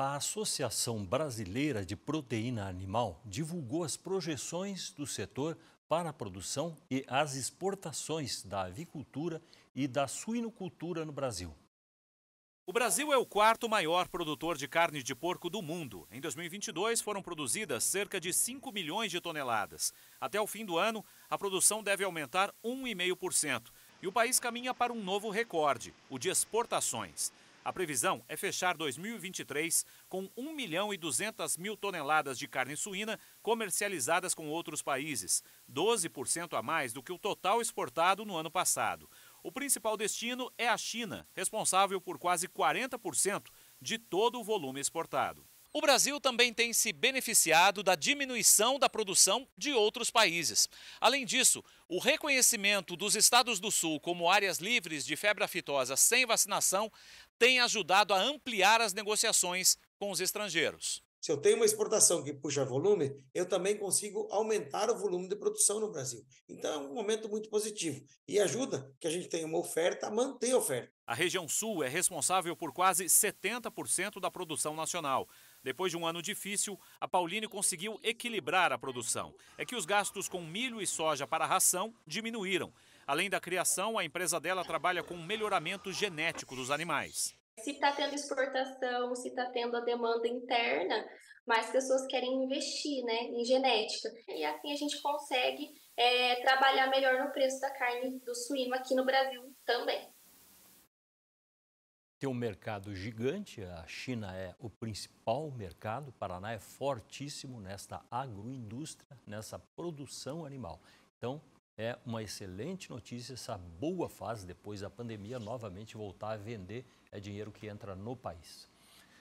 A Associação Brasileira de Proteína Animal divulgou as projeções do setor para a produção e as exportações da avicultura e da suinocultura no Brasil. O Brasil é o quarto maior produtor de carne de porco do mundo. Em 2022, foram produzidas cerca de 5 milhões de toneladas. Até o fim do ano, a produção deve aumentar 1,5%. E o país caminha para um novo recorde, o de exportações. A previsão é fechar 2023 com 1 milhão e 200 mil toneladas de carne suína comercializadas com outros países, 12% a mais do que o total exportado no ano passado. O principal destino é a China, responsável por quase 40% de todo o volume exportado. O Brasil também tem se beneficiado da diminuição da produção de outros países. Além disso, o reconhecimento dos estados do Sul como áreas livres de febre aftosa sem vacinação tem ajudado a ampliar as negociações com os estrangeiros. Se eu tenho uma exportação que puxa volume, eu também consigo aumentar o volume de produção no Brasil. Então é um momento muito positivo e ajuda que a gente tenha uma oferta a manter a oferta. A região sul é responsável por quase 70% da produção nacional. Depois de um ano difícil, a Pauline conseguiu equilibrar a produção. É que os gastos com milho e soja para ração diminuíram. Além da criação, a empresa dela trabalha com melhoramento genético dos animais se está tendo exportação, se está tendo a demanda interna, mais pessoas querem investir né, em genética. E assim a gente consegue é, trabalhar melhor no preço da carne do suíno aqui no Brasil também. Tem um mercado gigante, a China é o principal mercado, o Paraná é fortíssimo nesta agroindústria, nessa produção animal. Então, é uma excelente notícia essa boa fase depois da pandemia novamente voltar a vender é dinheiro que entra no país.